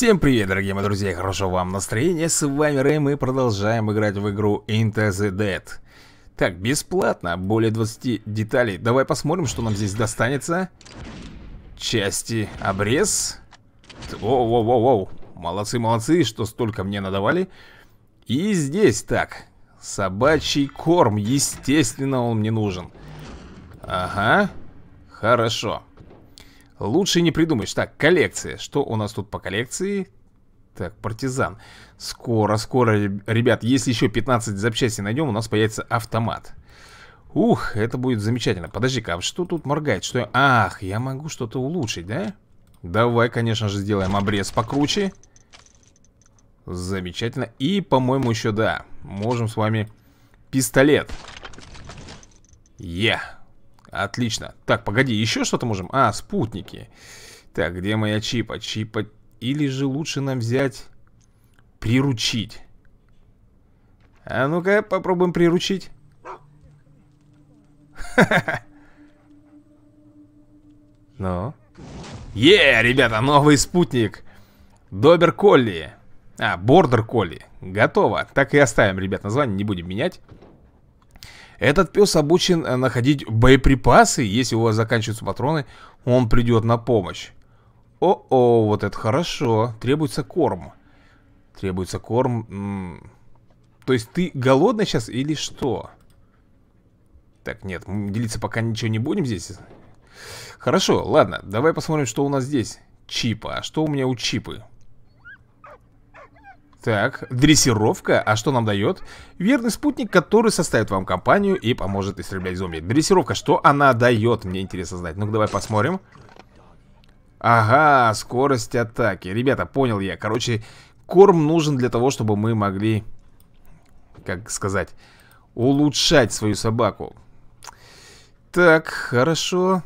Всем привет, дорогие мои друзья, хорошо вам настроения, с вами Рэй, мы продолжаем играть в игру Into the Dead. Так, бесплатно, более 20 деталей, давай посмотрим, что нам здесь достанется. Части, обрез. Воу-воу-воу-воу, молодцы-молодцы, что столько мне надавали. И здесь так, собачий корм, естественно он мне нужен. Ага, хорошо. Хорошо. Лучше не придумаешь. Так, коллекция. Что у нас тут по коллекции? Так, партизан. Скоро, скоро, ребят, если еще 15 запчастей найдем, у нас появится автомат. Ух, это будет замечательно. Подожди-ка, а что тут моргает? Что я... Ах, я могу что-то улучшить, да? Давай, конечно же, сделаем обрез покруче. Замечательно. И, по-моему, еще, да, можем с вами пистолет. Е, yeah. Отлично. Так, погоди, еще что-то можем? А, спутники. Так, где моя чипа? Чипа... Или же лучше нам взять... Приручить. А ну-ка, попробуем приручить. Ну? Е, ребята, новый спутник. Добер Колли. А, Бордер Колли. Готово. Так и оставим, ребят, название не будем менять. Этот пес обучен э, находить боеприпасы. Если у вас заканчиваются патроны, он придет на помощь. О-о, вот это хорошо. Требуется корм. Требуется корм. То есть ты голодный сейчас или что? Так, нет, делиться пока ничего не будем здесь. Хорошо, ладно, давай посмотрим, что у нас здесь. Чипа. А что у меня у чипы? Так, дрессировка, а что нам дает? Верный спутник, который составит вам компанию и поможет истреблять зомби Дрессировка, что она дает, мне интересно знать Ну-ка давай посмотрим Ага, скорость атаки Ребята, понял я, короче, корм нужен для того, чтобы мы могли, как сказать, улучшать свою собаку Так, хорошо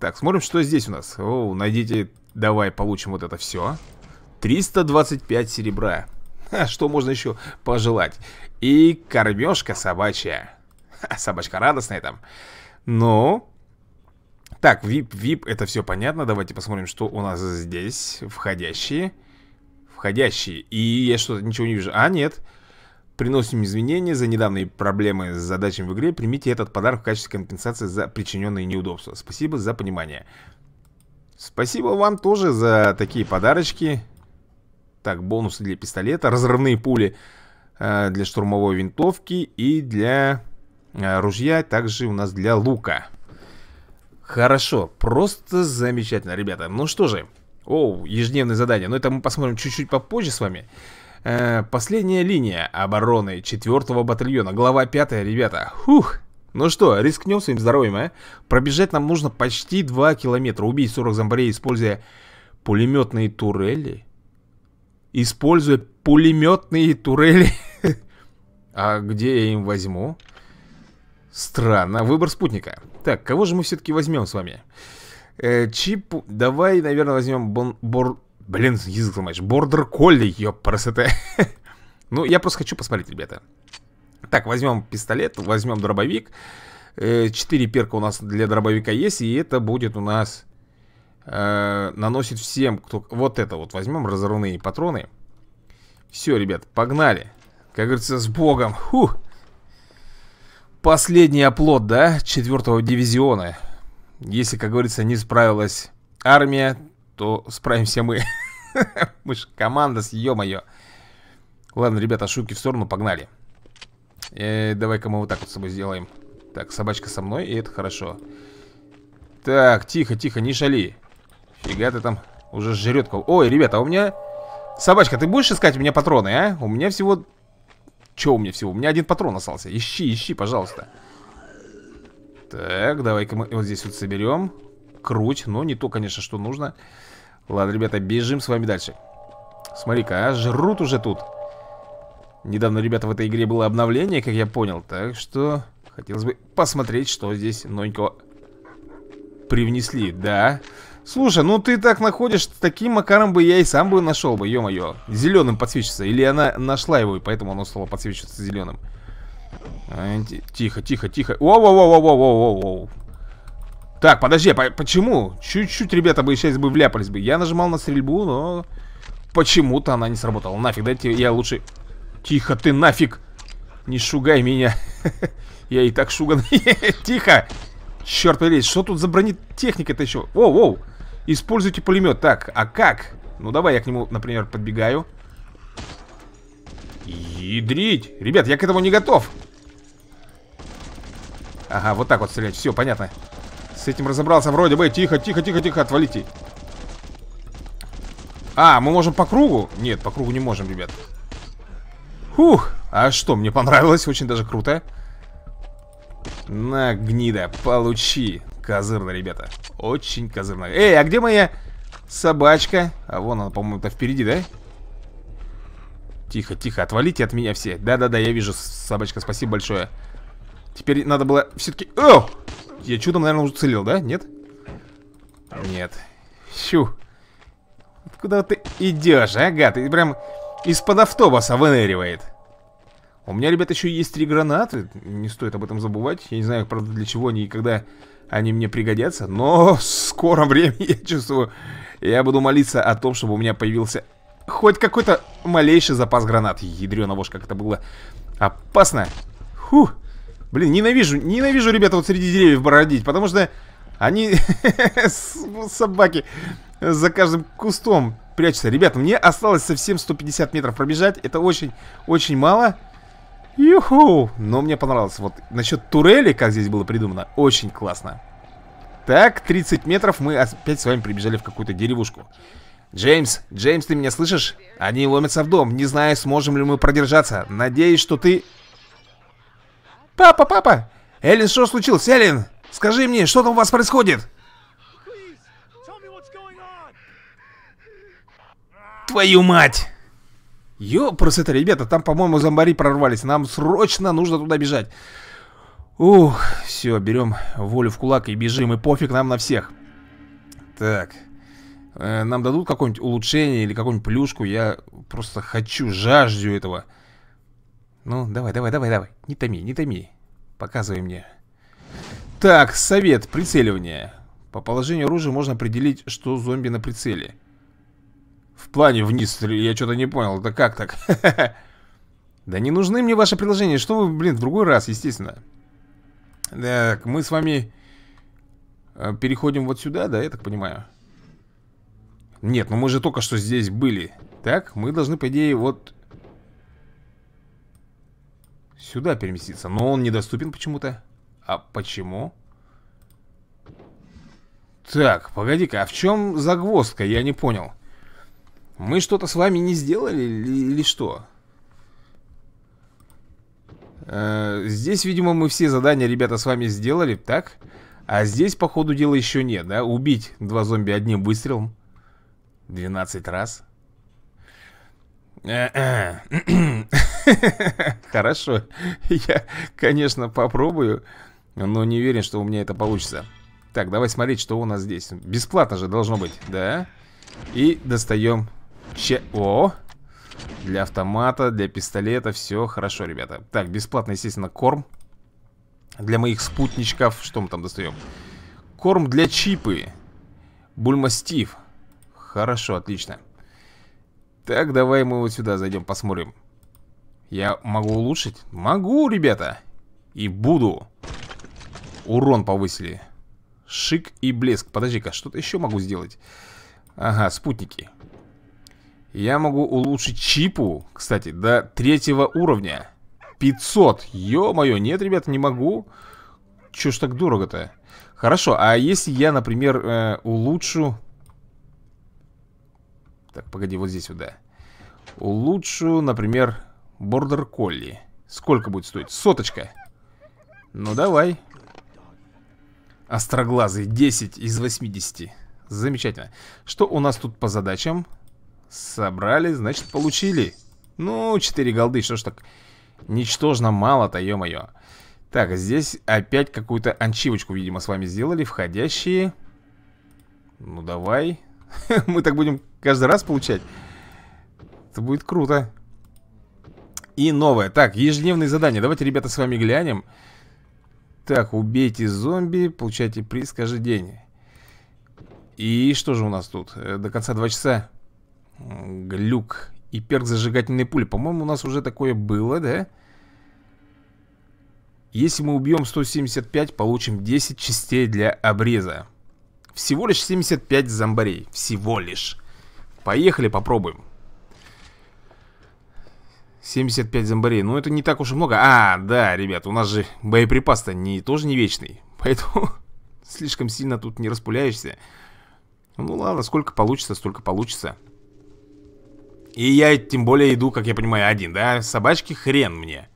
Так, смотрим, что здесь у нас О, найдите, давай получим вот это все 325 серебра. А что можно еще пожелать? И кормежка собачья. Ха, собачка радостная там. Ну... Так, VIP, VIP, это все понятно. Давайте посмотрим, что у нас здесь. Входящие. Входящие. И я что-то ничего не вижу. А, нет. Приносим извинения за недавние проблемы с задачами в игре. Примите этот подарок в качестве компенсации за причиненные неудобства. Спасибо за понимание. Спасибо вам тоже за такие подарочки. Так, бонусы для пистолета, разрывные пули э, для штурмовой винтовки и для э, ружья, также у нас для лука. Хорошо, просто замечательно, ребята. Ну что же, оу, ежедневное задание. но это мы посмотрим чуть-чуть попозже с вами. Э, последняя линия обороны 4 батальона, глава 5, ребята. Хух, ну что, рискнем своим здоровьем, а? Пробежать нам нужно почти 2 километра, убить 40 зомбарей, используя пулеметные турели используя пулеметные турели. А где я им возьму? Странно, выбор спутника. Так, кого же мы все-таки возьмем с вами? Э, чип, давай, наверное, возьмем бон, бор... Блин, язык ломаешь. Бордер Колли, ёпарасоте. ну, я просто хочу посмотреть, ребята. Так, возьмем пистолет, возьмем дробовик. Э, четыре перка у нас для дробовика есть, и это будет у нас э, наносит всем, кто... Вот это вот возьмем, разорванные патроны. Все, ребят, погнали. Как говорится, с богом. Фух. Последний оплот, да, четвертого дивизиона. Если, как говорится, не справилась армия, то справимся мы. Мы же команда, ё-моё. Ладно, ребята, шутки в сторону, погнали. Э, давай-ка мы вот так вот с собой сделаем. Так, собачка со мной, и это хорошо. Так, тихо, тихо, не шали. Фига ты там уже жрет кого. Ой, ребята, а у меня... Собачка, ты будешь искать у меня патроны, а? У меня всего... Че у меня всего? У меня один патрон остался. Ищи, ищи, пожалуйста. Так, давай-ка мы вот здесь вот соберем. Круть, но не то, конечно, что нужно. Ладно, ребята, бежим с вами дальше. Смотри-ка, а, жрут уже тут. Недавно, ребята, в этой игре было обновление, как я понял. Так что хотелось бы посмотреть, что здесь новенького привнесли. Да. Слушай, ну ты так находишь, таким макаром бы я и сам бы нашел бы, ё-моё. Зеленым подсвечится. Или она нашла его, и поэтому оно стало подсвечиваться зеленым. А, тихо, тихо, тихо. О, Воу-воу-воу-воу-воу-воу. Так, подожди, а по почему? Чуть-чуть, ребята, бы сейчас бы вляпались бы. Я нажимал на стрельбу, но почему-то она не сработала. Нафиг, дайте я лучше... Тихо ты, нафиг! Не шугай меня. Я и так шуган. Тихо! Черт подери, что тут за бронетехника-то еще? Воу-воу! Используйте пулемет. Так, а как? Ну, давай я к нему, например, подбегаю. Ядрить! Ребят, я к этому не готов. Ага, вот так вот стрелять. Все, понятно. С этим разобрался вроде бы. Тихо, тихо, тихо, тихо, отвалите. А, мы можем по кругу? Нет, по кругу не можем, ребят. Фух, а что, мне понравилось, очень даже круто. На, гнида, получи. Козырно, ребята. Очень козырно. Эй, а где моя собачка? А вон она, по-моему, то впереди, да? Тихо, тихо, отвалите от меня все. Да-да-да, я вижу, собачка, спасибо большое. Теперь надо было все-таки... О! Я чудом, наверное, уже целил, да? Нет? Нет. Щу. Куда ты идешь, ага? Ты прям из-под автобуса выныривает. У меня, ребята, еще есть три гранаты. Не стоит об этом забывать. Я не знаю, правда, для чего они и когда они мне пригодятся, но в скором времени, я чувствую, я буду молиться о том, чтобы у меня появился хоть какой-то малейший запас гранат. Ядрена вошь, как это было опасно. Фух. Блин, ненавижу, ненавижу, ребята, вот среди деревьев бородить, потому что они, собаки, за каждым кустом прячутся. Ребята, мне осталось совсем 150 метров пробежать, это очень, очень мало. Юху! Но мне понравилось. Вот насчет турели, как здесь было придумано, очень классно. Так, 30 метров мы опять с вами прибежали в какую-то деревушку. Джеймс, Джеймс, ты меня слышишь? Они ломятся в дом. Не знаю, сможем ли мы продержаться. Надеюсь, что ты... Папа, папа! Эллен, что случилось? Эллен, скажи мне, что там у вас происходит? Твою мать! Ёпрос-это, ребята, там, по-моему, зомбари прорвались. Нам срочно нужно туда бежать. Ух, все, берем волю в кулак и бежим. И пофиг нам на всех. Так. Э, нам дадут какое-нибудь улучшение или какую-нибудь плюшку. Я просто хочу, жажду этого. Ну, давай, давай, давай, давай. Не томи, не томи. Показывай мне. Так, совет, прицеливание. По положению оружия можно определить, что зомби на прицеле. В плане вниз, я что-то не понял. это как так? Да не нужны мне ваши предложения, Что вы, блин, в другой раз, естественно. Так, мы с вами э, переходим вот сюда, да, я так понимаю. Нет, ну мы же только что здесь были. Так, мы должны, по идее, вот сюда переместиться. Но он недоступен почему-то. А почему? Так, погоди-ка, а в чем загвоздка? Я не понял. Мы что-то с вами не сделали или, или что? Э, здесь, видимо, мы все задания, ребята, с вами сделали, так? А здесь, по ходу дела, еще нет, да? Убить два зомби одним выстрелом 12 раз Хорошо, я, конечно, попробую Но не уверен, что у меня это получится Так, давай смотреть, что у нас здесь Бесплатно же должно быть, да? И достаем Че... О! Для автомата, для пистолета, все хорошо, ребята Так, бесплатно, естественно, корм Для моих спутничков Что мы там достаем? Корм для чипы Бульмастив Хорошо, отлично Так, давай мы вот сюда зайдем, посмотрим Я могу улучшить? Могу, ребята И буду Урон повысили Шик и блеск Подожди-ка, что-то еще могу сделать Ага, спутники я могу улучшить чипу, кстати, до третьего уровня 500, ё-моё, нет, ребята, не могу Чё ж так дорого-то? Хорошо, а если я, например, э, улучшу Так, погоди, вот здесь вот, да Улучшу, например, бордер колли Сколько будет стоить? Соточка Ну, давай Остроглазый, 10 из 80 Замечательно Что у нас тут по задачам? Собрали, значит получили. Ну, 4 голды, что ж так ничтожно мало-то, ё-моё. Так, а здесь опять какую-то анчивочку, видимо, с вами сделали. Входящие. Ну, давай. Мы так будем каждый раз получать. Это будет круто. И новое. Так, ежедневные задания. Давайте, ребята, с вами глянем. Так, убейте зомби, получайте приз каждый день. И что же у нас тут? Э, до конца 2 часа. Глюк и перк зажигательной пули. По-моему, у нас уже такое было, да? Если мы убьем 175, получим 10 частей для обреза. Всего лишь 75 зомбарей. Всего лишь. Поехали, попробуем. 75 зомбарей. Ну, это не так уж и много. А, да, ребят, у нас же боеприпас-то не, тоже не вечный. Поэтому слишком сильно тут не распыляешься. Ну ладно, сколько получится, столько получится. И я тем более иду, как я понимаю, один, да? Собачки хрен мне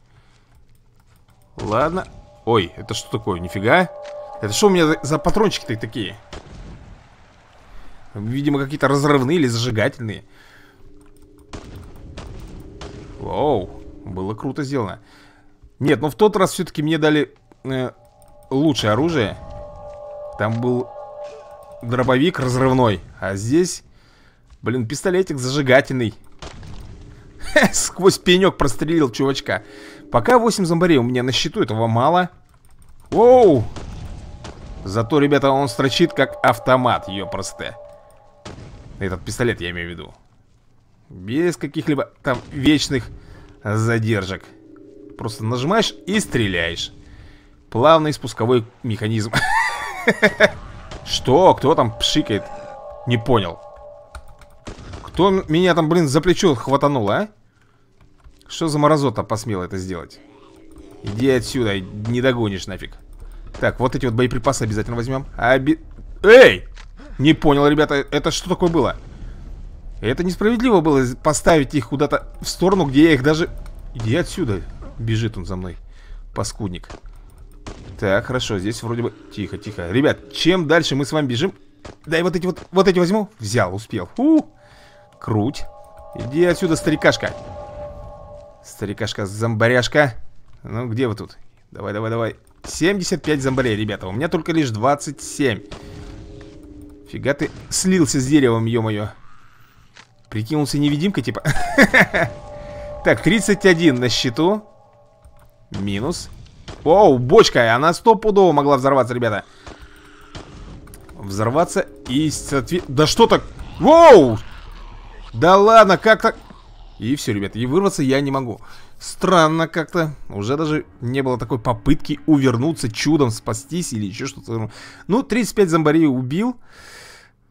Ладно Ой, это что такое? Нифига Это что у меня за, патрончики-то такие? Видимо, какие-то разрывные или зажигательные Вау Было круто сделано Нет, но ну в тот раз все-таки мне дали э, Лучшее оружие Там был Дробовик разрывной А здесь Блин, пистолетик зажигательный Сквозь пенек прострелил чувачка. Пока 8 зомбарей у меня на счету, этого мало. Оу! Зато, ребята, он строчит как автомат, ее просто. Этот пистолет, я имею в виду. Без каких-либо там вечных задержек. Просто нажимаешь и стреляешь. Плавный спусковой механизм. Что? Кто там пшикает? Не понял. Кто меня там, блин, за плечо хватанул, а? Что за морозота посмела это сделать? Иди отсюда, не догонишь нафиг. Так, вот эти вот боеприпасы обязательно возьмем. Оби... Эй! Не понял, ребята, это что такое было? Это несправедливо было поставить их куда-то в сторону, где я их даже... Иди отсюда. Бежит он за мной. Паскудник. Так, хорошо, здесь вроде бы... Тихо, тихо. Ребят, чем дальше мы с вами бежим... Дай вот эти вот... Вот эти возьму. Взял, успел. У! Круть. Иди отсюда, старикашка. Старикашка-зомбаряшка. Ну, где вы тут? Давай, давай, давай. 75 зомбарей, ребята. У меня только лишь 27. Фига ты слился с деревом, ё-моё. Прикинулся невидимкой, типа. Так, 31 на счету. Минус. Оу, бочка. Она стопудово могла взорваться, ребята. Взорваться и... Да что так? Воу! Да ладно, как так? И все, ребята, и вырваться я не могу Странно как-то Уже даже не было такой попытки увернуться Чудом спастись или еще что-то Ну, 35 зомбарей убил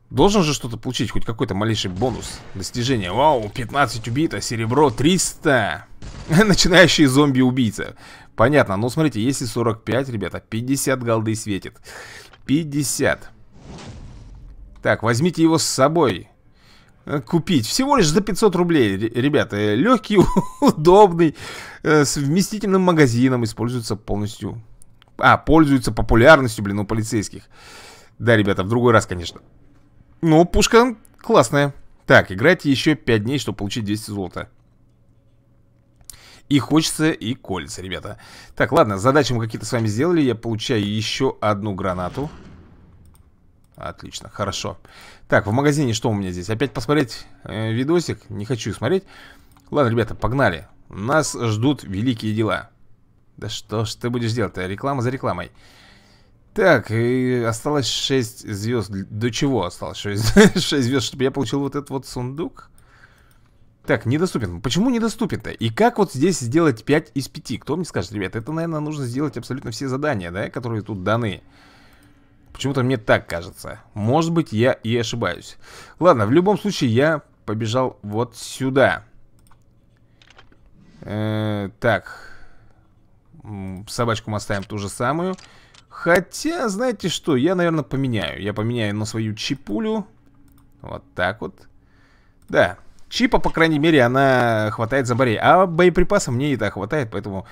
Должен же что-то получить Хоть какой-то малейший бонус Достижение, вау, 15 убито, серебро 300 Начинающий зомби-убийца Понятно, Но ну, смотрите, если 45, ребята 50 голды светит 50 Так, возьмите его с собой Э, купить. Всего лишь за 500 рублей, ребята. Легкий, удобный, э, с вместительным магазином. Используется полностью... А, пользуется популярностью, блин, у полицейских. Да, ребята, в другой раз, конечно. Ну, пушка классная. Так, играйте еще 5 дней, чтобы получить 200 золота. И хочется, и колется, ребята Так, ладно, задачи мы какие-то с вами сделали Я получаю еще одну гранату Отлично, хорошо Так, в магазине что у меня здесь? Опять посмотреть э, видосик? Не хочу смотреть Ладно, ребята, погнали Нас ждут великие дела Да что ж ты будешь делать-то? Реклама за рекламой Так, и осталось 6 звезд До чего осталось 6, 6 звезд? Чтобы я получил вот этот вот сундук? Так, недоступен. Почему недоступен-то? И как вот здесь сделать 5 из 5? Кто мне скажет, ребята? Это, наверное, нужно сделать абсолютно все задания, да, которые тут даны. Почему-то мне так кажется. Может быть, я и ошибаюсь. Ладно, в любом случае, я побежал вот сюда. Э так. Собачку мы оставим ту же самую. Хотя, знаете что, я, наверное, поменяю. Я поменяю на свою чипулю. Вот так вот. Да, чипа, по крайней мере, она хватает за зомбарей. А боеприпасов мне и так хватает, поэтому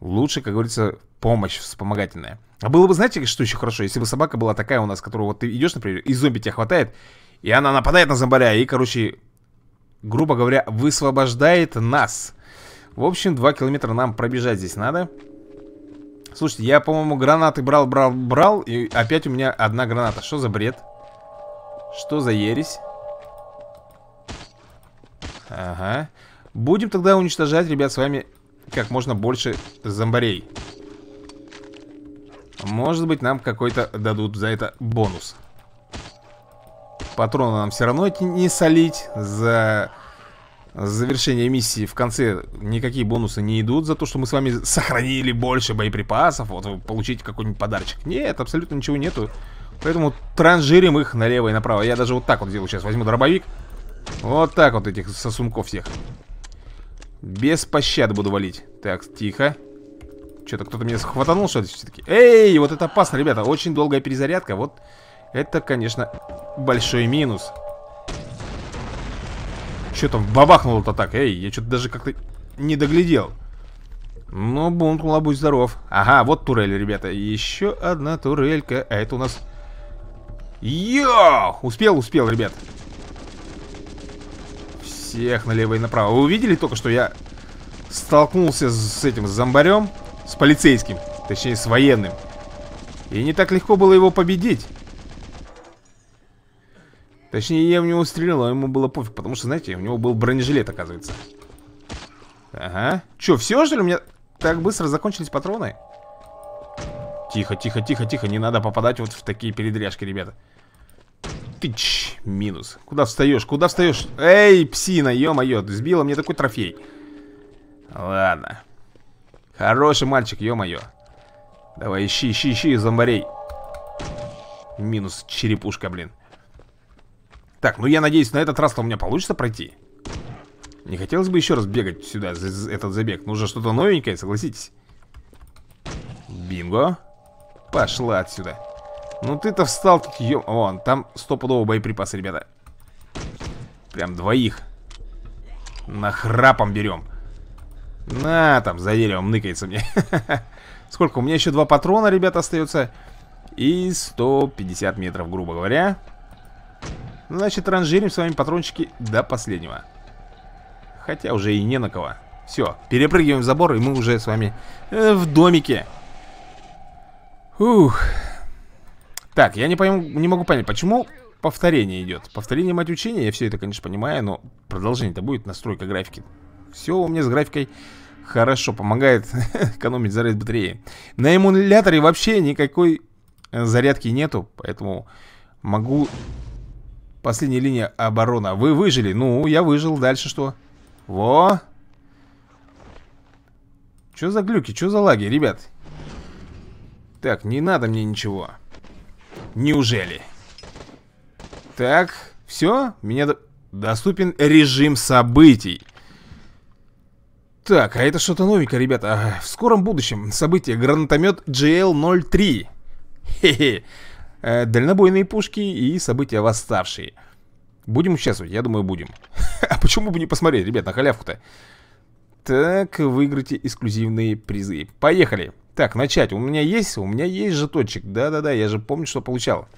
лучше, как говорится, помощь вспомогательная. А было бы, знаете, что еще хорошо? Если бы собака была такая у нас, которую вот ты идешь, например, и зомби тебя хватает, и она нападает на зомбаря, и, короче, грубо говоря, высвобождает нас. В общем, 2 километра нам пробежать здесь надо. Слушайте, я, по-моему, гранаты брал, брал, брал, и опять у меня одна граната. Что за бред? Что за ересь? Ага. Будем тогда уничтожать, ребят, с вами как можно больше зомбарей. Может быть, нам какой-то дадут за это бонус. Патроны нам все равно не солить. За завершение миссии в конце никакие бонусы не идут за то, что мы с вами сохранили больше боеприпасов. Вот получить какой-нибудь подарочек. Нет, абсолютно ничего нету. Поэтому транжирим их налево и направо. Я даже вот так вот делаю сейчас. Возьму дробовик. Вот так вот этих сосумков всех. Без пощады буду валить. Так, тихо. Что-то кто-то меня схватанул, что ли, все-таки Эй, вот это опасно, ребята, очень долгая перезарядка Вот это, конечно, большой минус Что там бабахнуло-то так? Эй, я что-то даже как-то не доглядел Ну, бункула, будь здоров Ага, вот турель, ребята Еще одна турелька, а это у нас... Йо! Успел, успел, ребят Всех налево и направо Вы увидели только, что я столкнулся с этим зомбарем с полицейским, точнее с военным. И не так легко было его победить. Точнее, я в него стрелял, а ему было пофиг, потому что, знаете, у него был бронежилет, оказывается. Ага. Че, все, же ли, у меня так быстро закончились патроны? Тихо, тихо, тихо, тихо, не надо попадать вот в такие передряжки, ребята. Тыч, минус. Куда встаешь, куда встаешь? Эй, псина, ё-моё, сбила мне такой трофей. Ладно. Хороший мальчик, ё-моё. Давай, ищи, ищи, ищи зомбарей. Минус черепушка, блин. Так, ну я надеюсь, на этот раз-то у меня получится пройти. Не хотелось бы еще раз бегать сюда, за этот забег. Нужно что-то новенькое, согласитесь. Бинго. Пошла отсюда. Ну ты-то встал тут, ё... Вон, там стопудово боеприпасы, ребята. Прям двоих. Нахрапом берем. На, там, за деревом ныкается мне. Сколько? У меня еще два патрона, ребята, остается. И 150 метров, грубо говоря. Значит, ранжирим с вами патрончики до последнего. Хотя уже и не на кого. Все, перепрыгиваем в забор, и мы уже с вами э, в домике. Ух. Так, я не, пойму, не могу понять, почему повторение идет. Повторение мать учения, я все это, конечно, понимаю, но продолжение-то будет настройка графики. Все у меня с графикой хорошо помогает экономить заряд батареи. На эмуляторе вообще никакой э, зарядки нету, поэтому могу... Последняя линия обороны, Вы выжили? Ну, я выжил. Дальше что? Во! Что за глюки? Что за лаги, ребят? Так, не надо мне ничего. Неужели? Так, все, меня до... доступен режим событий. Так, а это что-то новенькое, ребята. В скором будущем событие гранатомет GL-03. Хе-хе. Э, дальнобойные пушки и события восставшие. Будем участвовать? Я думаю, будем. А почему бы не посмотреть, ребят, на халявку-то? Так, выиграйте эксклюзивные призы. Поехали. Так, начать. У меня есть? У меня есть жеточек. Да-да-да, я же помню, что получал.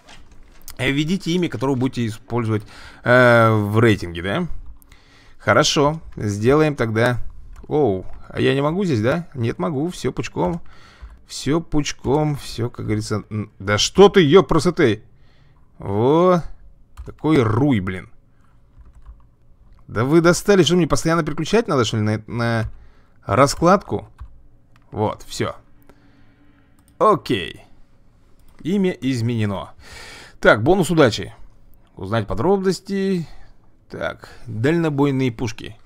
Э, введите имя, которое будете использовать э, в рейтинге, да? Хорошо. Сделаем тогда Оу, а я не могу здесь, да? Нет, могу, все пучком. Все пучком, все, как говорится... Да что ты, ее простоты! Во, какой руй, блин. Да вы достали, что мне постоянно переключать надо, что ли, на, на раскладку? Вот, все. Окей. Имя изменено. Так, бонус удачи. Узнать подробности. Так, дальнобойные пушки.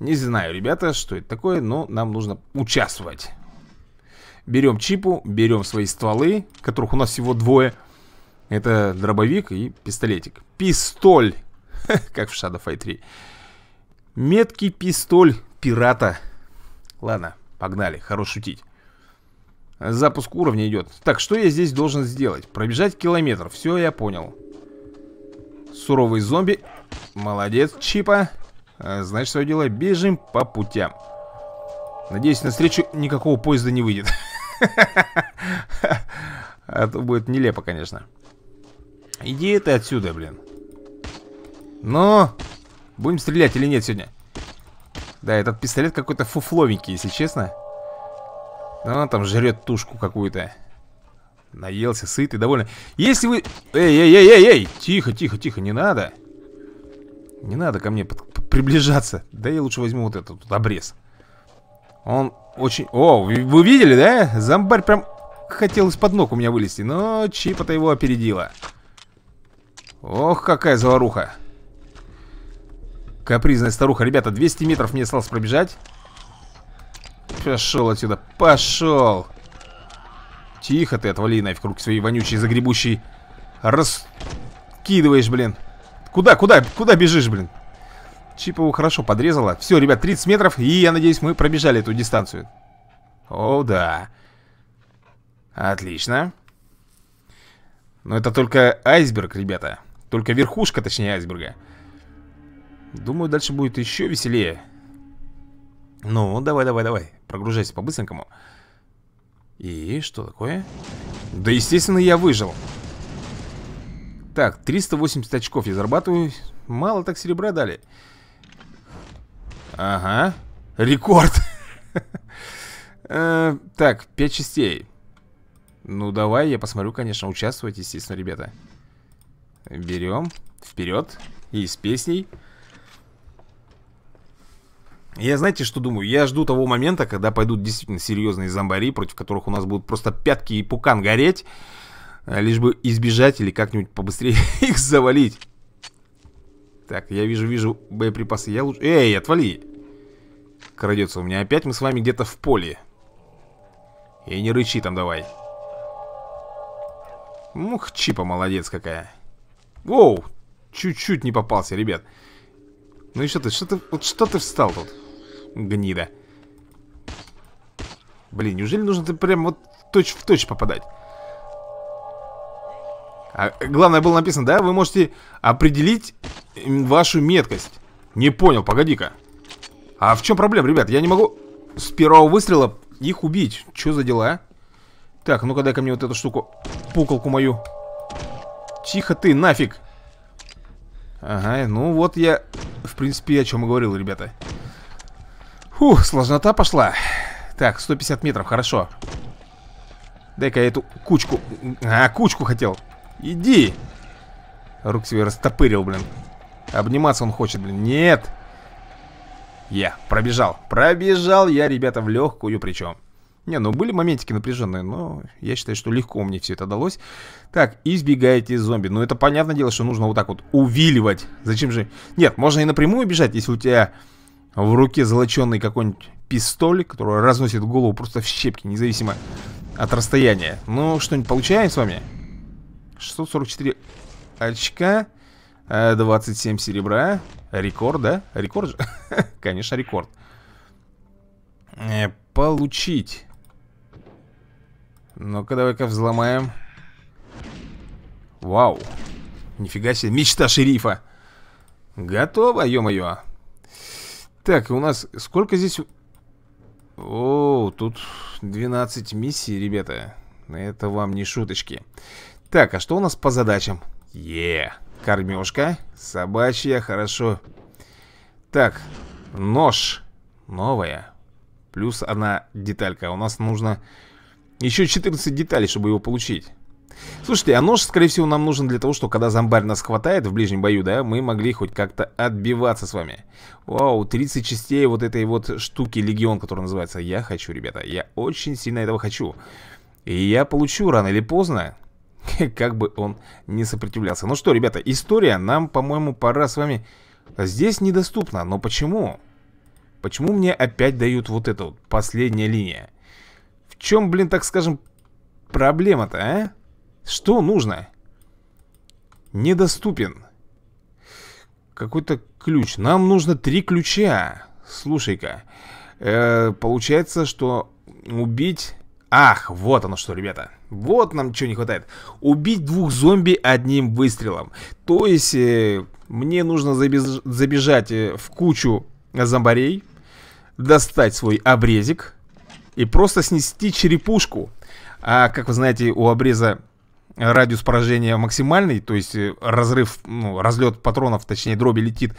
Не знаю, ребята, что это такое, но нам нужно участвовать. Берем чипу, берем свои стволы, которых у нас всего двое. Это дробовик и пистолетик. Пистоль! Как в Shadow Fight 3. Меткий пистоль пирата. Ладно, погнали, хорош шутить. Запуск уровня идет. Так, что я здесь должен сделать? Пробежать километр. Все, я понял. Суровый зомби. Молодец, Чипа. Э, значит, свое дело, бежим по путям Надеюсь, на встречу никакого поезда не выйдет А то будет нелепо, конечно Иди это отсюда, блин Но ну, Будем стрелять или нет сегодня? Да, этот пистолет какой-то фуфловенький, если честно Да он там жрет тушку какую-то Наелся, сытый, довольный Если вы... Эй, эй, эй, эй, эй Тихо, тихо, тихо, не надо не надо ко мне приближаться. Да я лучше возьму вот этот вот обрез. Он очень... О, вы, вы видели, да? Зомбарь прям хотел из-под ног у меня вылезти, но Чипа-то его опередила. Ох, какая заваруха. Капризная старуха. Ребята, 200 метров мне осталось пробежать. Пошел отсюда. Пошел. Тихо ты, отвали нафиг руки свои вонючие, загребущие. Раскидываешь, блин. Куда, куда, куда бежишь, блин? Чипову хорошо подрезала. Все, ребят, 30 метров, и я надеюсь, мы пробежали эту дистанцию. О, да. Отлично. Но это только айсберг, ребята. Только верхушка, точнее, айсберга. Думаю, дальше будет еще веселее. Ну, давай, давай, давай. Прогружайся по-быстренькому. И что такое? Да, естественно, я выжил. Так, 380 очков я зарабатываю. Мало так серебра дали. Ага. Рекорд. Э, так, 5 частей. Ну, давай, я посмотрю, конечно, участвовать, естественно, ребята. Берем. Вперед. И с песней. Я знаете, что думаю? Я жду того момента, когда пойдут действительно серьезные зомбари, против которых у нас будут просто пятки и пукан гореть. А, лишь бы избежать или как-нибудь побыстрее их завалить. Так, я вижу, вижу боеприпасы. Я лучше... Эй, отвали! Крадется у меня. Опять мы с вами где-то в поле. И не рычи там давай. Мух, чипа молодец какая. Воу! Чуть-чуть не попался, ребят. Ну и что ты, что ты, вот что ты встал тут? Гнида. Блин, неужели нужно ты прям вот точь в точь попадать? А, главное было написано, да, вы можете определить вашу меткость. Не понял, погоди-ка. А в чем проблема, ребят? Я не могу с первого выстрела их убить. Что за дела? А? Так, ну-ка дай ко мне вот эту штуку, пуколку мою. Тихо ты, нафиг. Ага, ну вот я, в принципе, о чем и говорил, ребята. Фух, сложнота пошла. Так, 150 метров, хорошо. Дай-ка я эту кучку... А, кучку хотел. Иди! Рук себе растопырил, блин. Обниматься он хочет, блин. Нет! Я пробежал. Пробежал я, ребята, в легкую причем. Не, ну были моментики напряженные, но я считаю, что легко мне все это удалось. Так, избегайте зомби. Ну это понятное дело, что нужно вот так вот увиливать. Зачем же... Нет, можно и напрямую бежать, если у тебя в руке золоченный какой-нибудь пистоль, который разносит голову просто в щепки, независимо от расстояния. Ну, что-нибудь получаем с вами? 644 очка 27 э, серебра Рекорд, да? Рекорд же? Конечно, рекорд э, Получить Ну-ка, давай-ка взломаем Вау Нифига себе, мечта шерифа Готово, ё-моё Так, у нас сколько здесь... О, тут 12 миссий, ребята Это вам не шуточки так, а что у нас по задачам? Е, yeah. кормежка, собачья, хорошо. Так, нож, новая. Плюс одна деталька. У нас нужно еще 14 деталей, чтобы его получить. Слушайте, а нож, скорее всего, нам нужен для того, что когда зомбарь нас хватает в ближнем бою, да, мы могли хоть как-то отбиваться с вами. Вау, 30 частей вот этой вот штуки Легион, которая называется. Я хочу, ребята, я очень сильно этого хочу. И я получу рано или поздно. как бы он не сопротивлялся. Ну что, ребята, история нам, по-моему, пора с вами... А здесь недоступна, но почему? Почему мне опять дают вот эту вот, последняя линия? В чем, блин, так скажем, проблема-то, а? Что нужно? Недоступен. Какой-то ключ. Нам нужно три ключа. Слушай-ка. Э, получается, что убить Ах, вот оно что, ребята. Вот нам чего не хватает. Убить двух зомби одним выстрелом. То есть, э, мне нужно забеж забежать э, в кучу зомбарей, достать свой обрезик и просто снести черепушку. А, как вы знаете, у обреза радиус поражения максимальный, то есть э, разрыв, ну, разлет патронов, точнее дроби летит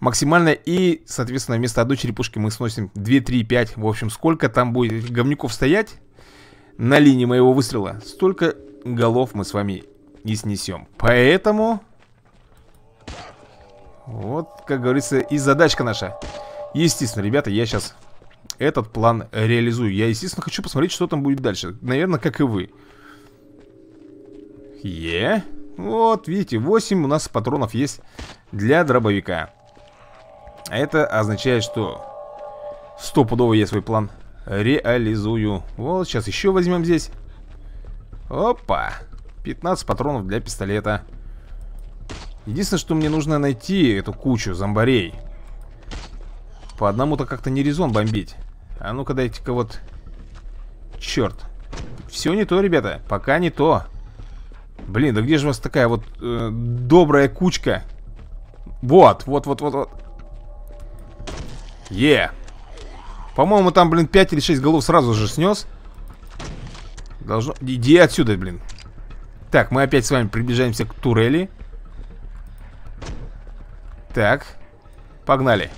максимально. И, соответственно, вместо одной черепушки мы сносим 2, 3, 5. В общем, сколько там будет говнюков стоять на линии моего выстрела, столько голов мы с вами и снесем. Поэтому... Вот, как говорится, и задачка наша. Естественно, ребята, я сейчас этот план реализую. Я, естественно, хочу посмотреть, что там будет дальше. Наверное, как и вы. Е. Yeah. Вот, видите, 8 у нас патронов есть для дробовика. А это означает, что стопудово я свой план реализую. Вот, сейчас еще возьмем здесь. Опа! 15 патронов для пистолета. Единственное, что мне нужно найти эту кучу зомбарей. По одному-то как-то не резон бомбить. А ну-ка дайте-ка вот... Черт. Все не то, ребята. Пока не то. Блин, да где же у вас такая вот э, добрая кучка? Вот, вот, вот, вот, вот. Е! По-моему, там, блин, 5 или 6 голов сразу же снес. Должно... Иди отсюда, блин. Так, мы опять с вами приближаемся к турели. Так. Погнали.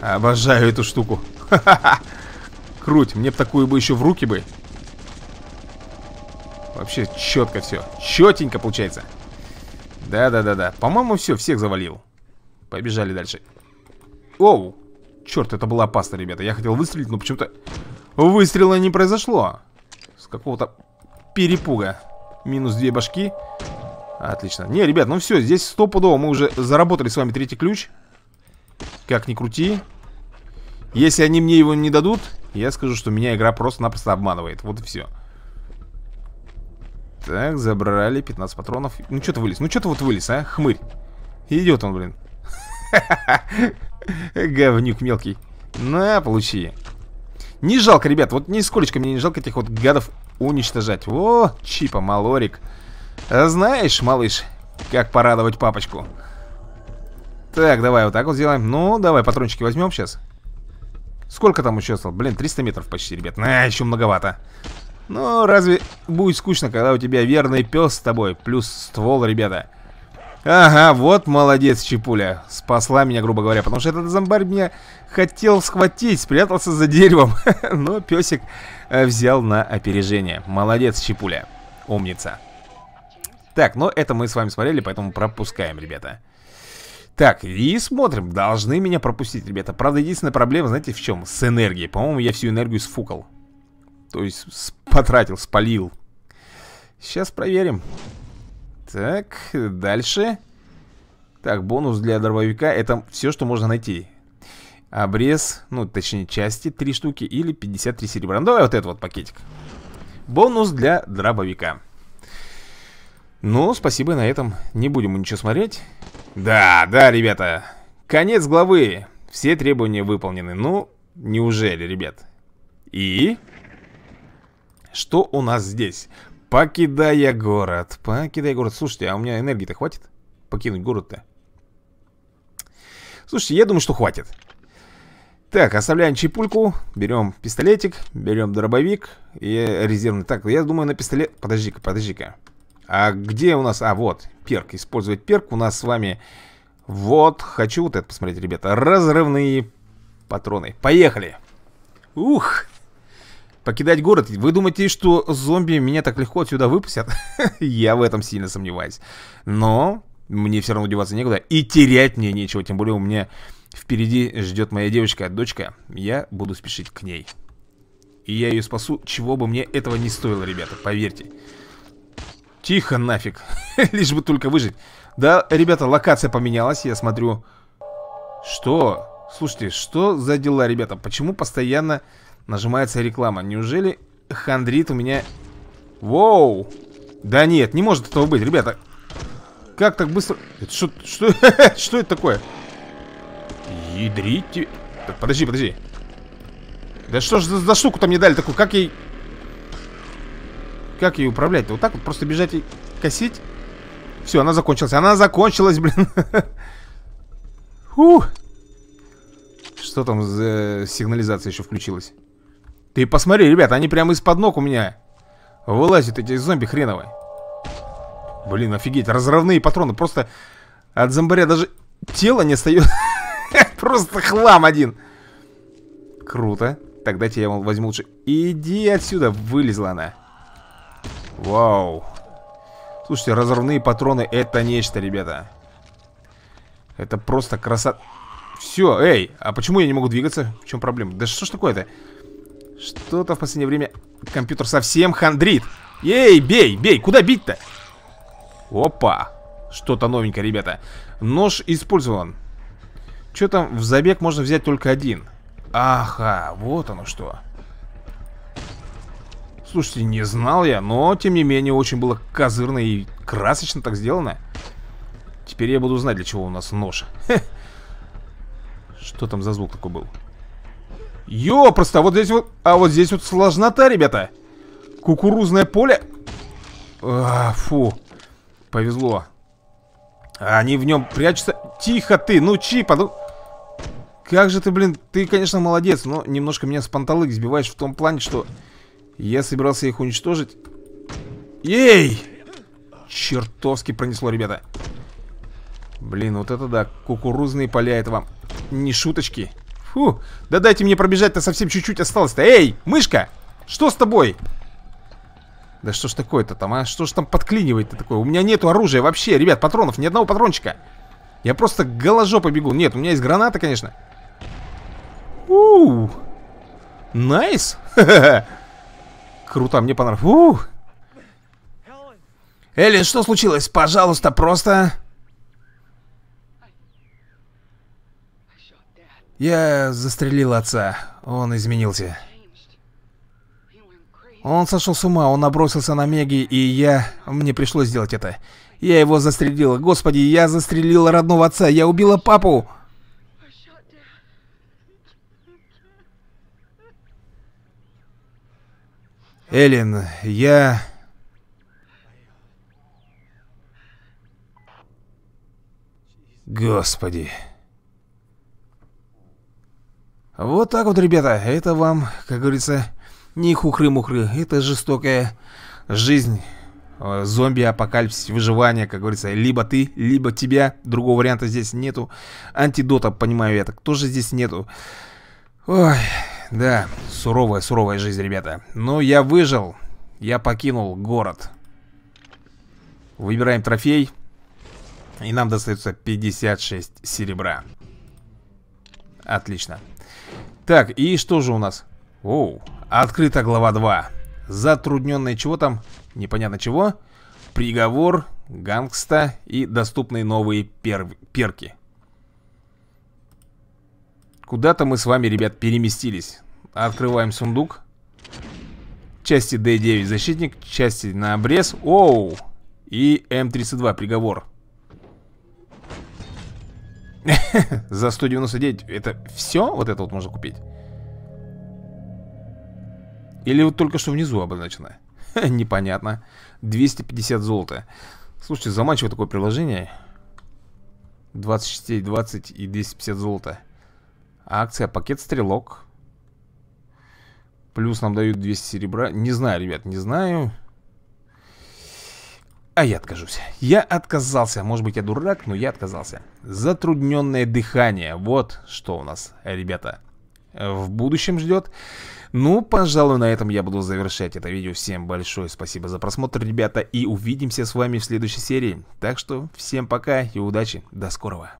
Обожаю эту штуку. Ха-ха-ха. Круть. Мне бы такую бы еще в руки бы. Вообще четко все. Четенько получается. Да-да-да-да. По-моему, все. Всех завалил. Побежали дальше. Оу! Черт, это было опасно, ребята. Я хотел выстрелить, но почему-то выстрела не произошло. С какого-то перепуга. Минус две башки. Отлично. Не, ребят, ну все, здесь стопудово мы уже заработали с вами третий ключ. Как ни крути. Если они мне его не дадут, я скажу, что меня игра просто-напросто обманывает. Вот и все. Так, забрали 15 патронов. Ну что то вылез? Ну что то вот вылез, а? Хмырь. Идет он, блин. Говнюк мелкий. На, получи. Не жалко, ребят, вот нисколечко мне не жалко этих вот гадов уничтожать. О, Чипа, малорик. А знаешь, малыш, как порадовать папочку. Так, давай вот так вот сделаем. Ну, давай патрончики возьмем сейчас. Сколько там еще осталось? Блин, 300 метров почти, ребят. На, еще многовато. Но ну, разве будет скучно, когда у тебя верный пес с тобой, плюс ствол, ребята? Ага, вот молодец, Чипуля. Спасла меня, грубо говоря, потому что этот зомбарь меня хотел схватить, спрятался за деревом. Но песик э, взял на опережение. Молодец, Чипуля. Умница. Так, но ну, это мы с вами смотрели, поэтому пропускаем, ребята. Так, и смотрим. Должны меня пропустить, ребята. Правда, единственная проблема, знаете, в чем? С энергией. По-моему, я всю энергию сфукал. То есть потратил, спалил. Сейчас проверим. Так, дальше. Так, бонус для дробовика. Это все, что можно найти. Обрез, ну, точнее, части, три штуки или 53 серебра. Ну, давай вот этот вот пакетик. Бонус для дробовика. Ну, спасибо, на этом не будем ничего смотреть. Да, да, ребята, конец главы. Все требования выполнены. Ну, неужели, ребят? И... Что у нас здесь? Покидая город. Покидая город. Слушайте, а у меня энергии-то хватит? Покинуть город-то? Слушайте, я думаю, что хватит. Так, оставляем чипульку, берем пистолетик, берем дробовик и резервный. Так, я думаю на пистолет... Подожди-ка, подожди-ка. А где у нас... А, вот, перк. Использовать перк у нас с вами... Вот, хочу вот это посмотреть, ребята. Разрывные патроны. Поехали! Ух! покидать город. Вы думаете, что зомби меня так легко отсюда выпустят? Я в этом сильно сомневаюсь. Но мне все равно деваться некуда. И терять мне нечего. Тем более у меня впереди ждет моя девочка, дочка. Я буду спешить к ней. И я ее спасу, чего бы мне этого не стоило, ребята, поверьте. Тихо нафиг. Лишь бы только выжить. Да, ребята, локация поменялась, я смотрю. Что? Слушайте, что за дела, ребята? Почему постоянно Нажимается реклама. Неужели хандрит у меня... Воу! Да нет, не может этого быть, ребята. Как так быстро... Это что, что, что это такое? Ядрите... подожди, подожди. Да что ж за, за штуку-то мне дали такую? Как ей... Как ей управлять-то? Вот так вот просто бежать и косить? Все, она закончилась. Она закончилась, блин. Фух. Что там за сигнализация еще включилась? Ты посмотри, ребята, они прямо из-под ног у меня вылазят эти зомби хреновые. Блин, офигеть, разрывные патроны. Просто от зомбаря даже тело не остается. Просто хлам один. Круто. Так, дайте я возьму лучше. Иди отсюда, вылезла она. Вау. Слушайте, разрывные патроны это нечто, ребята. Это просто красота. Все, эй, а почему я не могу двигаться? В чем проблема? Да что ж такое-то? Что-то в последнее время компьютер совсем хандрит. Ей, бей, бей, куда бить-то? Опа, что-то новенькое, ребята. Нож использован. Что там, в забег можно взять только один. Ага, вот оно что. Слушайте, не знал я, но тем не менее очень было козырно и красочно так сделано. Теперь я буду знать, для чего у нас нож. Хе. Что там за звук такой был? Йо, просто вот здесь вот... А вот здесь вот сложнота, ребята. Кукурузное поле. А, фу. Повезло. Они в нем прячутся. Тихо ты, ну чипа. поду... Ну. Как же ты, блин, ты, конечно, молодец, но немножко меня с панталык сбиваешь в том плане, что я собирался их уничтожить. Ей! Чертовски пронесло, ребята. Блин, вот это да, кукурузные поля, это вам не шуточки. Фу, да дайте мне пробежать-то совсем чуть-чуть осталось-то. Эй, мышка, что с тобой? Да что ж такое-то там, а? Что ж там подклинивает-то такое? У меня нету оружия вообще, ребят, патронов, ни одного патрончика. Я просто голожопой бегу. Нет, у меня есть граната, конечно. Уу, Найс. Круто, мне понравилось. Ууу. Эллен, что случилось? Пожалуйста, просто... Я застрелил отца. Он изменился. Он сошел с ума, он набросился на Меги, и я... Мне пришлось сделать это. Я его застрелил. Господи, я застрелил родного отца. Я убила папу. Эллен, я... Господи. Вот так вот, ребята, это вам, как говорится, не хухры-мухры, это жестокая жизнь, э, зомби-апокалипсис, выживание, как говорится, либо ты, либо тебя, другого варианта здесь нету, антидота, понимаю я, так тоже здесь нету. Ой, да, суровая, суровая жизнь, ребята. Но я выжил, я покинул город. Выбираем трофей. И нам достается 56 серебра. Отлично. Так, и что же у нас? Оу, открыта глава 2 Затрудненное чего там, непонятно чего Приговор, гангста и доступные новые пер перки Куда-то мы с вами, ребят, переместились Открываем сундук Части D9 защитник, части на обрез Оу, и М32 приговор За 199 это все? Вот это вот можно купить? Или вот только что внизу обозначено? Непонятно. 250 золота. Слушайте, заманчиво такое приложение. 26, 20 и 250 золота. акция пакет стрелок. Плюс нам дают 200 серебра. Не знаю, ребят, не знаю. А я откажусь. Я отказался. Может быть, я дурак, но я отказался. Затрудненное дыхание. Вот что у нас, ребята, в будущем ждет. Ну, пожалуй, на этом я буду завершать это видео. Всем большое спасибо за просмотр, ребята. И увидимся с вами в следующей серии. Так что всем пока и удачи. До скорого.